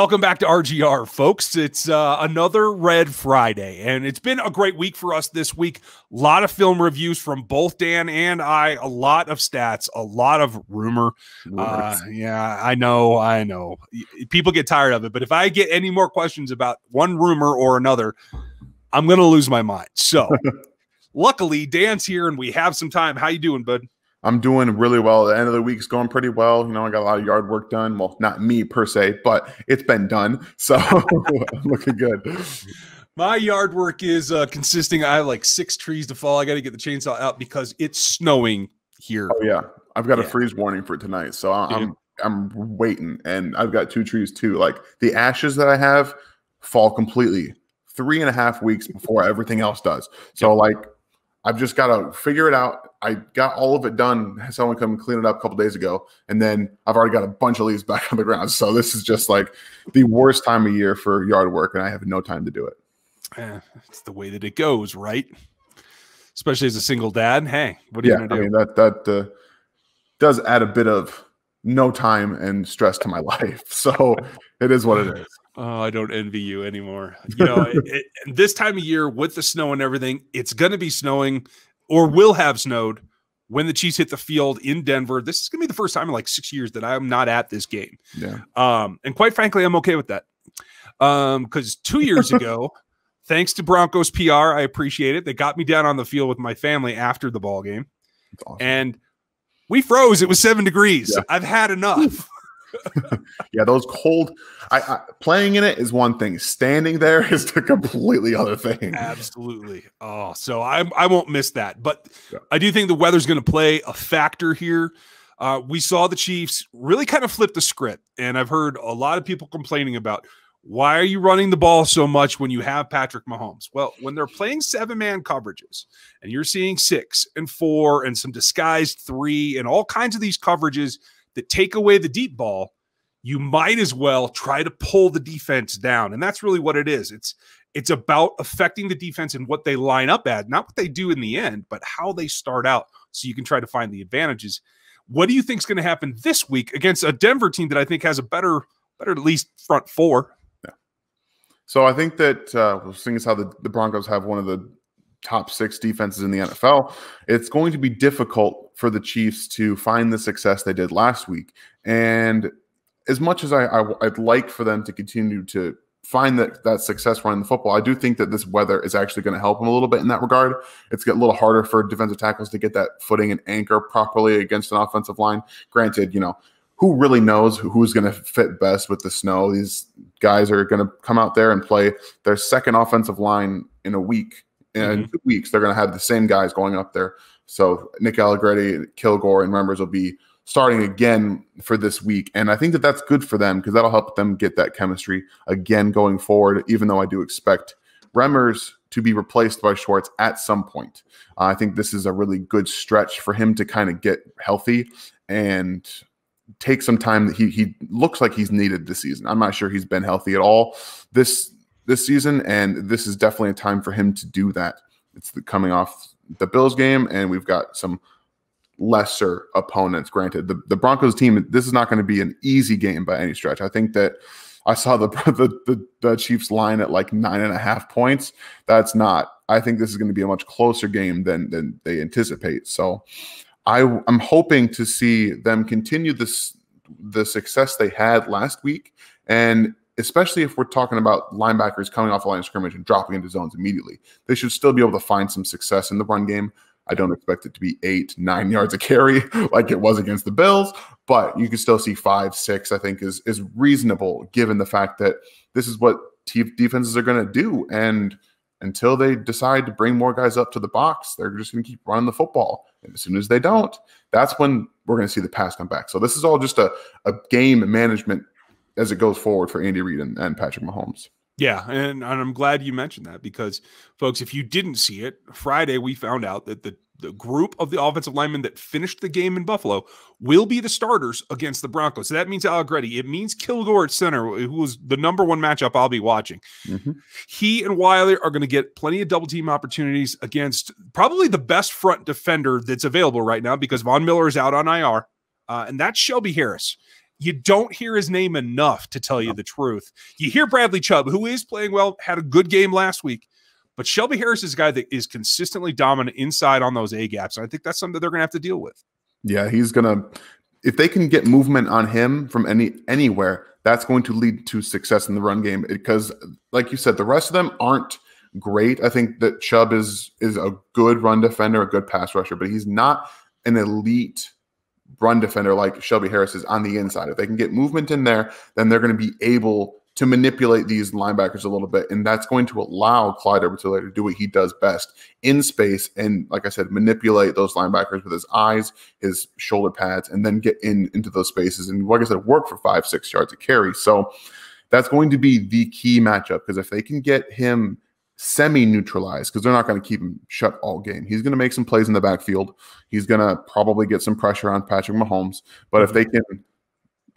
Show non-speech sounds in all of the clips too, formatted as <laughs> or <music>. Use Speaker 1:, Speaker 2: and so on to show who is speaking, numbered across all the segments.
Speaker 1: Welcome back to RGR, folks. It's uh, another Red Friday, and it's been a great week for us this week. A lot of film reviews from both Dan and I, a lot of stats, a lot of rumor. Uh, yeah, I know, I know. People get tired of it, but if I get any more questions about one rumor or another, I'm going to lose my mind. So, <laughs> luckily, Dan's here and we have some time.
Speaker 2: How you doing, bud? I'm doing really well. At the end of the week's going pretty well. You know, I got a lot of yard work done. Well, not me per se, but it's been done. So <laughs> I'm looking good.
Speaker 1: My yard work is uh, consisting. I have like six trees to fall. I got to get the chainsaw out because it's
Speaker 2: snowing here. Oh yeah, I've got yeah. a freeze warning for tonight, so I'm I'm waiting, and I've got two trees too. Like the ashes that I have fall completely three and a half weeks before everything else does. So yep. like I've just got to figure it out I got all of it done. Someone come clean it up a couple days ago, and then I've already got a bunch of leaves <laughs> back on the ground. So this is just like the worst time of year for yard work, and I have no time to do it.
Speaker 1: Eh, it's the way that it goes, right? Especially as a single dad. Hey, what are yeah, you gonna do? I mean
Speaker 2: that that uh, does add a bit of no time and stress to my <laughs> life. So it is what it is.
Speaker 1: Oh, I don't envy you anymore. You know, <laughs> it, it, this time of year with the snow and everything, it's going to be snowing or will have snowed when the Chiefs hit the field in Denver. This is going to be the first time in like six years that I'm not at this game. Yeah. Um, and quite frankly, I'm okay with that. Um, because two years ago, <laughs> thanks to Broncos PR, I appreciate it. They got me down on the field with my family after the ball game, awesome. and we froze. It was seven degrees. Yeah. I've had enough. <laughs> <laughs>
Speaker 2: yeah, those cold. I, I, playing in it is one thing. Standing there is the completely other thing. Absolutely. Oh, so I I won't miss that. But yeah. I do think the weather's
Speaker 1: going to play a factor here. Uh, we saw the Chiefs really kind of flip the script, and I've heard a lot of people complaining about why are you running the ball so much when you have Patrick Mahomes? Well, when they're playing seven man coverages and you're seeing six and four and some disguised three and all kinds of these coverages that take away the deep ball, you might as well try to pull the defense down. And that's really what it is. It's it's about affecting the defense and what they line up at, not what they do in the end, but how they start out so you can try to find the advantages. What do you think is going to happen this week against a Denver team that I think has a
Speaker 2: better better at least front four? Yeah. So I think that uh, seeing as how the, the Broncos have one of the top six defenses in the NFL, it's going to be difficult for the Chiefs to find the success they did last week. And as much as I, I would like for them to continue to find that that success running the football, I do think that this weather is actually going to help them a little bit in that regard. It's get a little harder for defensive tackles to get that footing and anchor properly against an offensive line. Granted, you know. Who really knows who's going to fit best with the snow? These guys are going to come out there and play their second offensive line in a week mm-hmm. in two weeks, they're going to have the same guys going up there. So Nick Allegretti, Kilgore, and Remmers will be starting again for this week. And I think that that's good for them because that'll help them get that chemistry again going forward, even though I do expect Remmers to be replaced by Schwartz at some point. Uh, I think this is a really good stretch for him to kind of get healthy and take some time that he he looks like he's needed this season. I'm not sure he's been healthy at all. This this season, and this is definitely a time for him to do that. It's the, coming off the Bills game, and we've got some lesser opponents. Granted, the, the Broncos team, this is not going to be an easy game by any stretch. I think that I saw the, <laughs> the the, the Chiefs line at like nine and a half points. That's not. I think this is going to be a much closer game than than they anticipate. So, I I'm hoping to see them continue this the success they had last week and especially if we're talking about linebackers coming off the line of scrimmage and dropping into zones immediately. They should still be able to find some success in the run game. I don't expect it to be eight, nine <laughs> yards a carry like it was against the Bills, but you can still see five, six, I think is is reasonable given the fact that this is what defenses are going to do. And until they decide to bring more guys up to the box, they're just going to keep running the football. And as soon as they don't, that's when we're going to see the pass come back. So this is all just a, a game management as it goes forward for Andy Reid and, and Patrick Mahomes.
Speaker 1: Yeah, and, and I'm glad you mentioned that because, folks, if you didn't see it, Friday we found out that the the group of the offensive linemen that finished the game in Buffalo will be the starters against the Broncos. So that means Allegretti. It means Kilgore at center, who was the number one matchup I'll be watching. Mm-hmm. He and Wiley are going to get plenty of double team opportunities against probably the best front defender that's available right now because Von Miller is out on IR, uh, and that's Shelby Harris you don't hear his name enough to tell you the truth. You hear Bradley Chubb, who is playing well, had a good game last week, but Shelby Harris is a guy that is consistently dominant inside on those A gaps. And I think that's something that they're going to have to deal with.
Speaker 2: Yeah, he's going to, if they can get movement on him from any anywhere, that's going to lead to success in the run game because, like you said, the rest of them aren't great. I think that Chubb is is a good run defender, a good pass rusher, but he's not an elite run defender like Shelby Harris is on the inside. If they can get movement in there, then they're going to be able to manipulate these linebackers a little bit. And that's going to allow Clyde Edwards-Helaire to do what he does best in space. And like I said, manipulate those linebackers with his eyes, his shoulder pads, and then get in into those spaces. And like I said, work for five, six yards of carry. So that's going to be the key matchup because if they can get him – semi neutralized because they're not going to keep him shut all game. He's going to make some plays in the backfield. He's going to probably get some pressure on Patrick Mahomes. But if mm-hmm. they can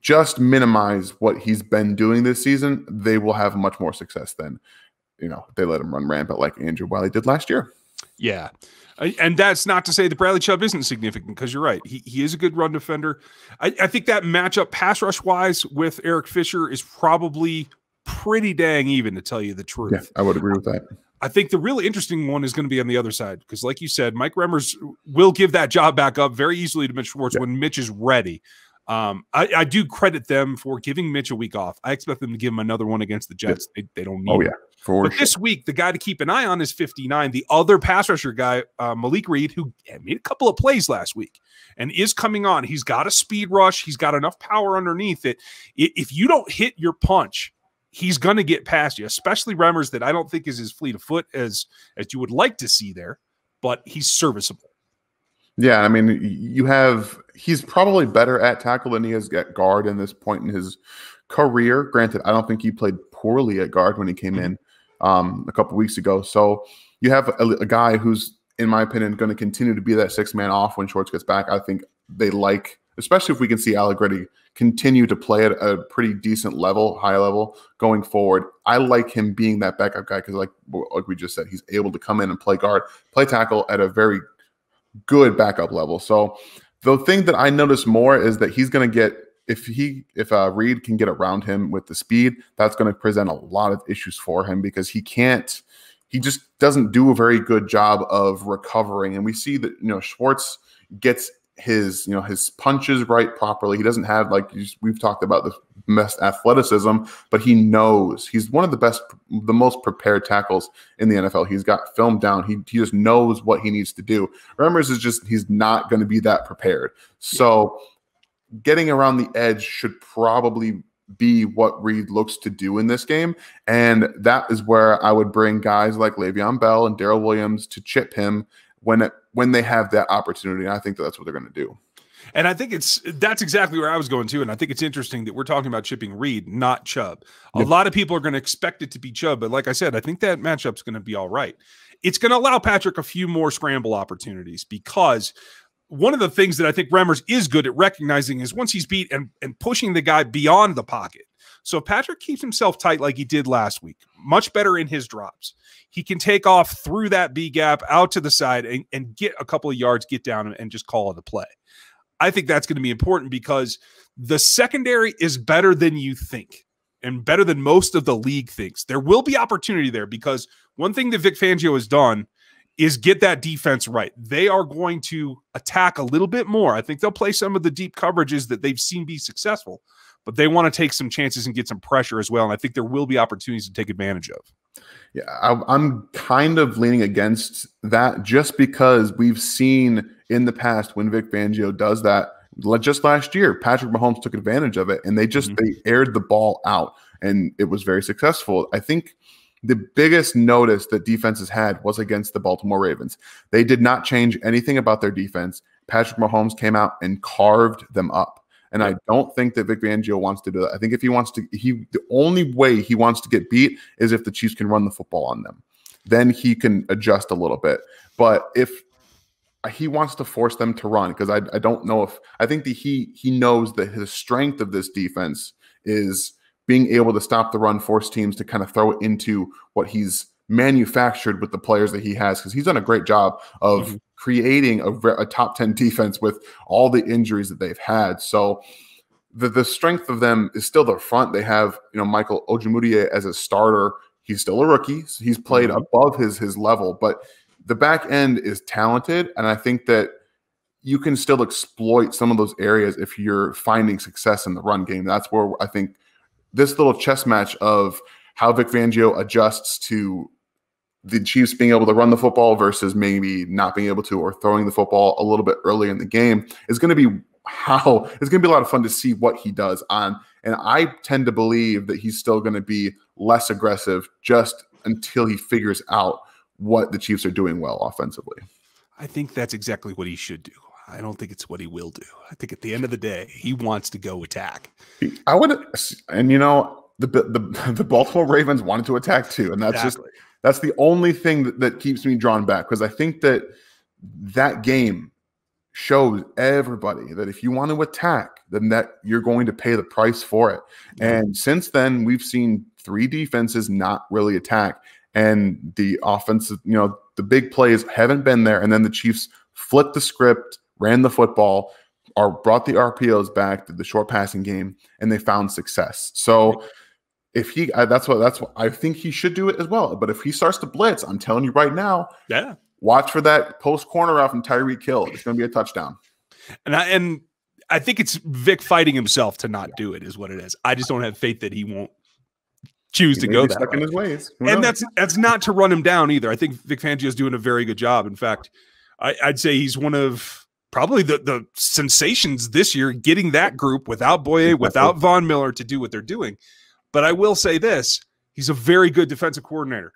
Speaker 2: just minimize what he's been doing this season, they will have much more success than, you know, they let him run rampant like Andrew Wiley did last year.
Speaker 1: Yeah. And that's not to say that Bradley Chubb isn't significant because you're right. He, he is a good run defender. I, I think that matchup pass rush wise with Eric Fisher is probably pretty dang even, to tell you the truth. Yeah,
Speaker 2: I would agree with that.
Speaker 1: I think the really interesting one is going to be on the other side because, like you said, Mike Remmers will give that job back up very easily to Mitch Schwartz yeah. when Mitch is ready. Um, I, I, do credit them for giving Mitch a week off. I expect them to give him another one against the Jets. Yeah. They, they, don't oh, need. Oh yeah, for sure. this week the guy to keep an eye on is 59, the other pass rusher guy, uh, Malik Reed, who made a couple of plays last week and is coming on. He's got a speed rush. He's got enough power underneath it. If you don't hit your punch he's going to get past you, especially Remmers that I don't think is as fleet of foot as as you would like to see there, but he's serviceable.
Speaker 2: Yeah, I mean, you have he's probably better at tackle than he is at guard in this point in his career. Granted, I don't think he played poorly at guard when he came mm-hmm. in um, a couple weeks ago. So you have a, a guy who's, in my opinion, going to continue to be that six man off when Schwartz gets back. I think they like especially if we can see Allegretti continue to play at a pretty decent level, high level going forward. I like him being that backup guy because, like, like we just said, he's able to come in and play guard, play tackle at a very good backup level. So the thing that I notice more is that he's going to get if he if uh, Reed can get around him with the speed, that's going to present a lot of issues for him because he can't. He just doesn't do a very good job of recovering, and we see that you know Schwartz gets his you know his punches right properly. He doesn't have like we've talked about the best athleticism, but he knows he's one of the best, the most prepared tackles in the NFL. He's got film down. He he just knows what he needs to do. Remmers is just he's not going to be that prepared. So getting around the edge should probably be what Reed looks to do in this game. And that is where I would bring guys like Le'Veon Bell and Daryl Williams to chip him when it when they have that opportunity. And I think that that's what they're going to do.
Speaker 1: And I think it's that's exactly where I was going to. And I think it's interesting that we're talking about chipping Reed, not Chubb. A yep. lot of people are going to expect it to be Chubb, but like I said, I think that matchup's going to be all right. It's going to allow Patrick a few more scramble opportunities because one of the things that I think Remmers is good at recognizing is once he's beat and, and pushing the guy beyond the pocket. So if Patrick keeps himself tight like he did last week, much better in his drops, he can take off through that B gap out to the side and, and get a couple of yards, get down and just call it a play. I think that's going to be important because the secondary is better than you think and better than most of the league thinks. There will be opportunity there because one thing that Vic Fangio has done is get that defense right. They are going to attack a little bit more. I think they'll play some of the deep coverages that they've seen be successful, but they want to take some chances and get some pressure as well. And I think there will be opportunities to take advantage of.
Speaker 2: Yeah, I, am kind of leaning against that just because we've seen in the past when Vic Fangio does that. Just last year, Patrick Mahomes took advantage of it, and they just mm -hmm. they aired the ball out, and it was very successful. I think the biggest notice that defenses had was against the Baltimore Ravens. They did not change anything about their defense. Patrick Mahomes came out and carved them up. And I don't think that Vic Fangio wants to do that. I think if he wants to, he the only way he wants to get beat is if the Chiefs can run the football on them. Then he can adjust a little bit. But if he wants to force them to run, because I, I don't know if I think that he he knows that his strength of this defense is being able to stop the run, force teams to kind of throw it into what he's manufactured with the players that he has, because he's done a great job of. Mm -hmm creating a, a top 10 defense with all the injuries that they've had. So, the, the strength of them is still the front. They have, you know, Michael Ojemudia as a starter. He's still a rookie. So he's played mm-hmm. above his his level, but the back end is talented. And I think that you can still exploit some of those areas if you're finding success in the run game. That's where I think this little chess match of how Vic Fangio adjusts to the Chiefs being able to run the football versus maybe not being able to or throwing the football a little bit early in the game is going to be how it's going to be a lot of fun to see what he does on. And I tend to believe that he's still going to be less aggressive just until he figures out what the Chiefs are doing well offensively.
Speaker 1: I think that's exactly what he should do. I don't think it's what he will do. I think at the end of the day, he wants to go attack.
Speaker 2: I would, and you know, the the, <laughs> the Baltimore Ravens wanted to attack too, and that's exactly. just that's the only thing that, that keeps me drawn back because I think that that game shows everybody that if you want to attack, then that you're going to pay the price for it. And since then, we've seen three defenses not really attack, and the offense, you know, the big plays haven't been there. And then the Chiefs flipped the script, ran the football, are brought the RPOs back, did the short passing game, and they found success. So if he I, that's what that's what I think he should do it as well. But if he starts to blitz, I'm telling you right now, yeah, watch for that post corner out from Tyree Kill. It's going to be a touchdown. And I and I think it's Vic fighting himself to not yeah. do it is what it is. I just don't
Speaker 1: have faith that he won't choose he to go that way. in his
Speaker 2: ways. Who and knows? that's
Speaker 1: that's not to run him down either. I think Vic Fangio is doing a very good job. In fact, I, I'd say he's one of probably the the sensations this year, getting that group without Boye, without Von Miller to do what they're doing. But I will say this he's a very good defensive coordinator.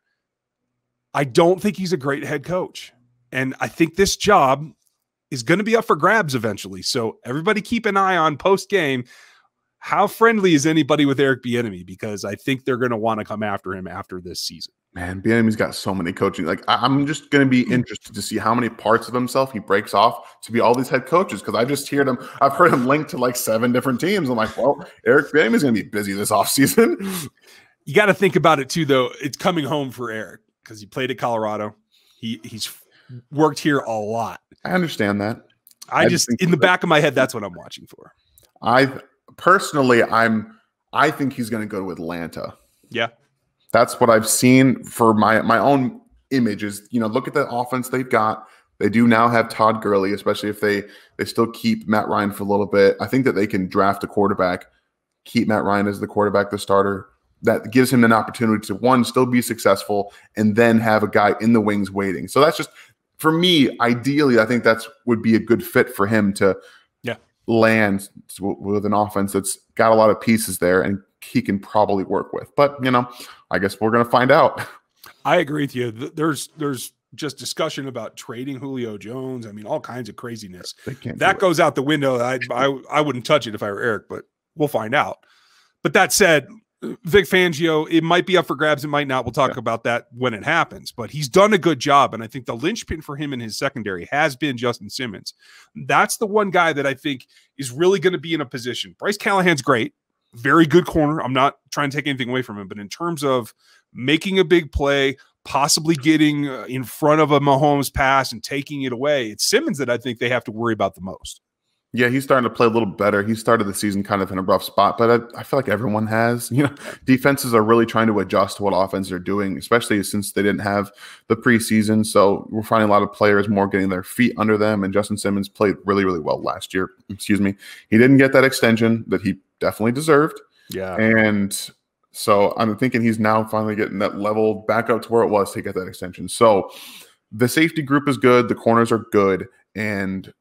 Speaker 1: I don't think he's a great head coach. And I think this job is going to be up for grabs eventually. So everybody keep an eye on post game. How friendly is anybody
Speaker 2: with Eric Bieniemy? Because I think they're going to want to come after him after this season. Man, he has got so many coaching. Like I- am just going to be mm. interested to see how many parts of himself he breaks off to be all these head coaches. Because I just heard him. I've heard him linked to like seven different teams. I'm like, well, Eric Bienemy is going to be busy this offseason.
Speaker 1: You got to think about it too, though. It's coming home for Eric because he played at Colorado. He he's worked here a lot. I understand that.
Speaker 2: I, I just in the back of
Speaker 1: my head, that's what I'm watching for.
Speaker 2: I personally, I'm. I think he's going to go to Atlanta. Yeah that's what I've seen for my my own images. You know, look at the offense they've got. They do now have Todd Gurley, especially if they they still keep Matt Ryan for a little bit. I think that they can draft a quarterback, keep Matt Ryan as the quarterback, the starter. That gives him an opportunity to one still be successful and then have a guy in the wings waiting. So that's just for me. Ideally, I think that's would be a good fit for him to yeah. land with an offense that's got a lot of pieces there and he can probably work with. But you know, I guess we're gonna find out.
Speaker 1: <laughs> I agree with you. There's there's just discussion about trading Julio Jones. I mean, all kinds of craziness. that goes out the window. I, I I wouldn't touch it if I were Eric, but we'll find out. But that said, Vic Fangio, it might be up for grabs, it might not. We'll talk yeah. about that when it happens. But he's done a good job, and I think the linchpin for him in his secondary has been Justin Simmons. That's the one guy that I think is really going to be in a position. Bryce Callahan's great very good corner. I'm not trying to take anything away from him, but in terms of making a big play, possibly getting uh, in front of a Mahomes pass and taking it away, it's Simmons that I think they have to worry about the
Speaker 2: most. Yeah, he's starting to play a little better. He started the season kind of in a rough spot, but I, I, feel like everyone has. <laughs> You know, defenses are really trying to adjust to what offenses are doing, especially since they didn't have the preseason. So we're finding a lot of players more getting their feet under them. And Justin Simmons played really, really well last year. Excuse me. He didn't get that extension that he definitely deserved. Yeah. And so I'm thinking he's now finally getting that level back up to where it was to get that extension. So the safety group is good, the corners are good, and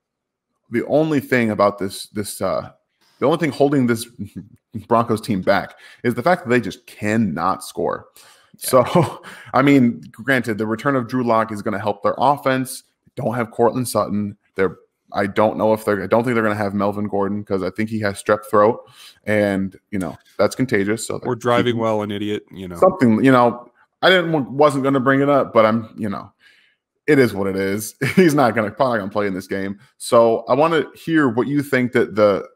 Speaker 2: the only thing about this this uh, the only thing holding this <laughs> Broncos team back is the fact that they just cannot score. Yeah. So, <laughs> I mean, granted, the return of Drew Lock is going to help their offense. don't have Cortland Sutton. They're I don't know if they're I don't think they're going to have Melvin Gordon because I think he has strep throat, and you know that's contagious. So we're driving well, an idiot, you know something. You know, I didn't wasn't going to bring it up, but I'm you know it is what it is. <laughs> He's not going to probably going to play in this game. So I want to hear what you think that the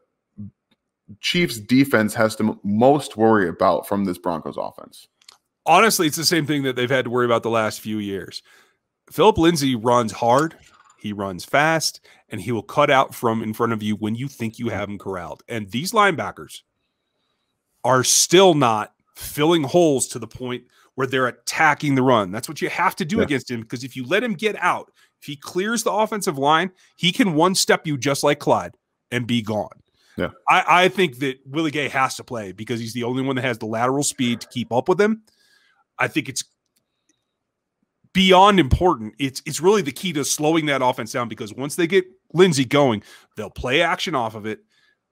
Speaker 2: Chiefs defense has to most worry about from this Broncos offense.
Speaker 1: Honestly, it's the same thing that they've had to worry about the last few years. Philip Lindsay runs hard, he runs fast, and he will cut out from in front of you when you think you have him corralled. And these linebackers are still not filling holes to the point where they're attacking the run. That's what you have to do yeah. against him because if you let him get out, if he clears the offensive line, he can one step you just like Clyde and be gone. Yeah. I, I think that Willie Gay has to play because he's the only one that has the lateral speed to keep up with him. I think it's beyond important. It's it's really the key to slowing that offense down because once they get Lindsey going, they'll play action off of it.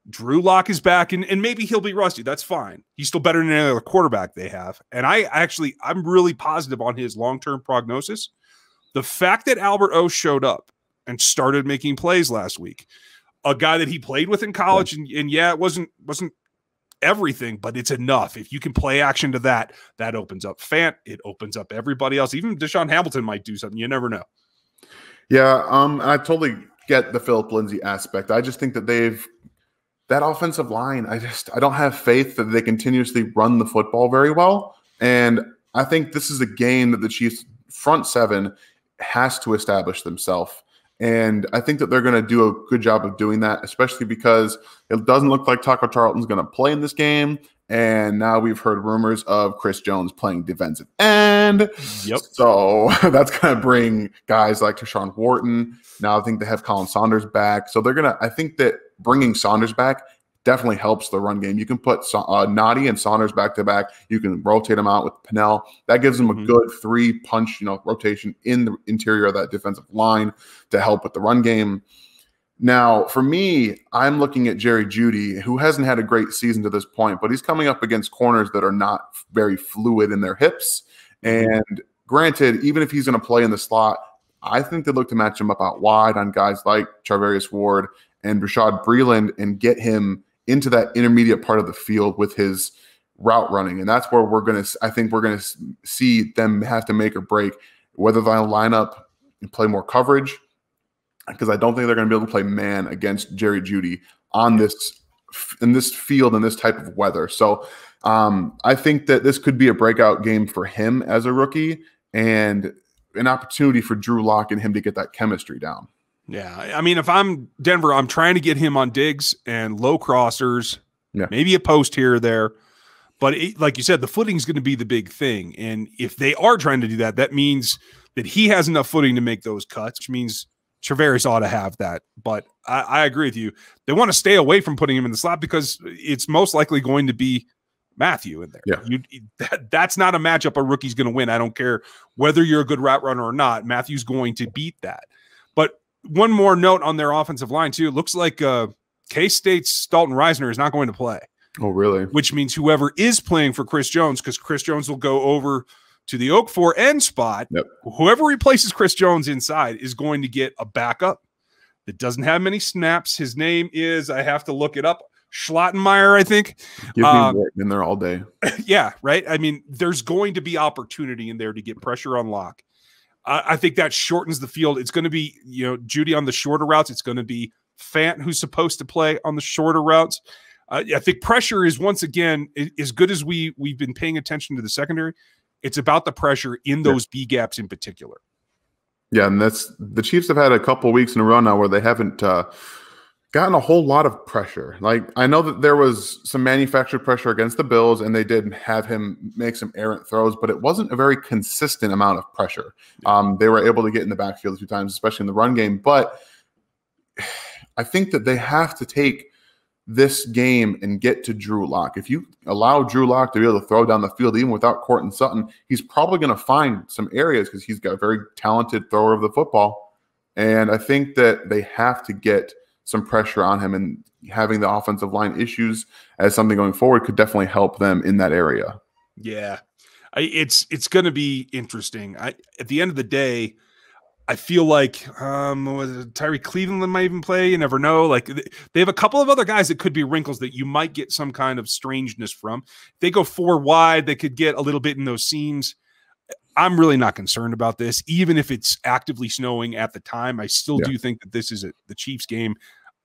Speaker 1: Drew Lock is back, and, and maybe he'll be rusty. That's fine. He's still better than any other quarterback they have. And I actually, I'm really positive on his long term prognosis. The fact that Albert O showed up and started making plays last week, a guy that he played with in college, and, and yeah, it wasn't wasn't everything, but it's enough. If you can play action to that, that opens up Fant. It opens up everybody else. Even Deshaun Hamilton might do something. You never know.
Speaker 2: Yeah, um, I totally get the Philip Lindsay aspect. I just think that they've that offensive line, I just I don't have faith that they continuously run the football very well. And I think this is a game that the Chiefs front seven has to establish themselves. And I think that they're going to do a good job of doing that, especially because it doesn't look like Taco Charlton's going to play in this game. And now we've heard rumors of Chris Jones playing defensive end. Yep. So <laughs> that's going to bring guys like Tashawn Wharton. Now I think they have Colin Saunders back. So they're going to, I think that bringing Saunders back definitely helps the run game. You can put uh, Naughty and Saunders back to back. You can rotate them out with Pinnell. That gives them a mm-hmm. good three punch, you know, rotation in the interior of that defensive line to help with the run game. Now, for me, I'm looking at Jerry Judy, who hasn't had a great season to this point, but he's coming up against corners that are not very fluid in their hips. Mm-hmm. And granted, even if he's going to play in the slot, I think they look to match him up out wide on guys like Charvarius Ward and Rashad Breland and get him into that intermediate part of the field with his route running. And that's where we're going to, I think we're going to see them have to make a break, whether they'll line up and play more coverage, because I don't think they're going to be able to play man against Jerry Judy on this in this field in this type of weather. So um, I think that this could be a breakout game for him as a rookie and an opportunity for Drew Lock and him to get that chemistry down.
Speaker 1: Yeah, I mean, if I'm Denver, I'm trying to get him on digs and low crossers, yeah. maybe a post here or there. But it, like you said, the footing is going to be the big thing. And if they are trying to do that, that means that he has enough footing to make those cuts, which means Traveris ought to have that. But I, I agree with you. They want to stay away from putting him in the slot because it's most likely going to be Matthew in there. Yeah. You, that, that's not a matchup a rookie's going to win. I don't care whether you're a good route runner or not. Matthew's going to beat that one more note on their offensive line too. It looks like uh, K State's Dalton Reisner is not going to play. Oh, really? Which means whoever is playing for Chris Jones, because Chris Jones will go over to the Oak Four end spot. Yep. Whoever replaces Chris Jones inside is going to get a backup that doesn't have many snaps. His name is I have to look it up. Schlottenmeyer, I think.
Speaker 2: Give um, work in there all day.
Speaker 1: <laughs> Yeah, right. I mean, there's going to be opportunity in there to get pressure on lock. I, I think that shortens the field. It's going to be you know Judy on the shorter routes. It's going to be Fant who's supposed to play on the shorter routes. Uh, I think pressure is once again as good as we we've been paying attention to the secondary. It's about the pressure in those yeah. B gaps in particular.
Speaker 2: Yeah, and that's the Chiefs have had a couple weeks in a row now where they haven't. Uh, gotten a whole lot of pressure. Like I know that there was some manufactured pressure against the Bills, and they did have him make some errant throws, but it wasn't a very consistent amount of pressure. Um, they were able to get in the backfield a few times, especially in the run game. But I think that they have to take this game and get to Drew Lock. If you allow Drew Lock to be able to throw down the field, even without Corton Sutton, he's probably going to find some areas because he's got a very talented thrower of the football. And I think that they have to get – some pressure on him and having the offensive line issues as something going forward could definitely help them in that area.
Speaker 1: Yeah. I, it's it's going to be interesting. I at the end of the day, I feel like um, Tyree Cleveland might even play. You never know. Like they have a couple of other guys that could be wrinkles that you might get some kind of strangeness from. If they go four wide, they could get a little bit in those seams. I'm really not concerned about this, even if it's actively snowing at the time. I still yeah. do think that this is a, the Chiefs game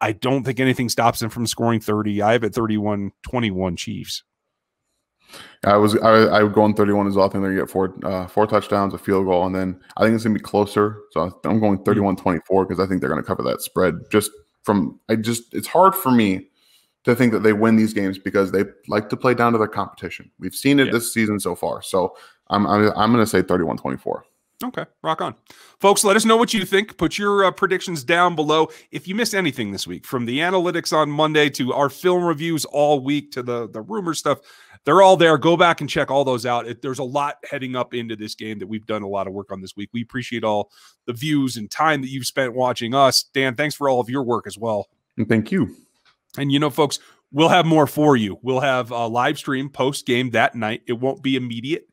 Speaker 1: I don't think anything stops them from scoring 30. I have at 31 21 Chiefs.
Speaker 2: I was I, I would go on 31 as well. I think they're gonna get four uh, four touchdowns, a field goal, and then I think it's gonna be closer. So I'm going 31-24 hmm. because I think they're gonna cover that spread. Just from I just it's hard for me to think that they win these games because they like to play down to their competition. We've seen it yeah. this season so far. So I'm I'm, I'm gonna say 31-24.
Speaker 1: Okay, rock on. Folks, let us know what you think. Put your uh, predictions down below. If you missed anything this week, from the analytics on Monday to our film reviews all week to the, the rumor stuff, they're all there. Go back and check all those out. It, there's a lot heading up into this game that we've done a lot of work on this week. We appreciate all the views and time that you've spent watching us. Dan, thanks for all of your work as well.
Speaker 2: And thank you.
Speaker 1: And you know, folks, we'll have more for you. We'll have a live stream post game that night. It won't be immediate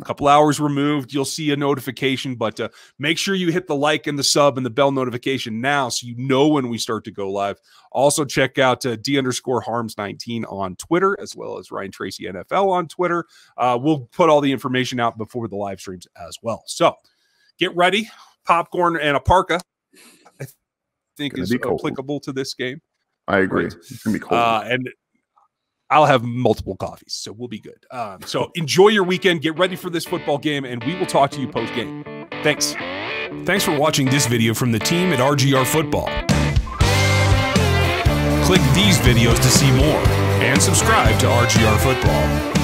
Speaker 1: a couple hours removed, you'll see a notification. But uh, make sure you hit the like and the sub and the bell notification now so you know when we start to go live. Also, check out uh, D underscore harms 19 on Twitter, as well as Ryan Tracy NFL on Twitter. Uh, we'll put all the information out before the live streams as well. So get ready, popcorn and a parka. I think Gonna is applicable to this game.
Speaker 2: I agree. Right. It's going to be cold. Uh,
Speaker 1: and I'll have multiple coffees, so we'll be good. Um, so <laughs> enjoy your weekend. Get ready for this football game, and we will talk to you post game. Thanks. Thanks for watching this video from the team at RGR Football. Click these videos to see more and subscribe to RGR Football.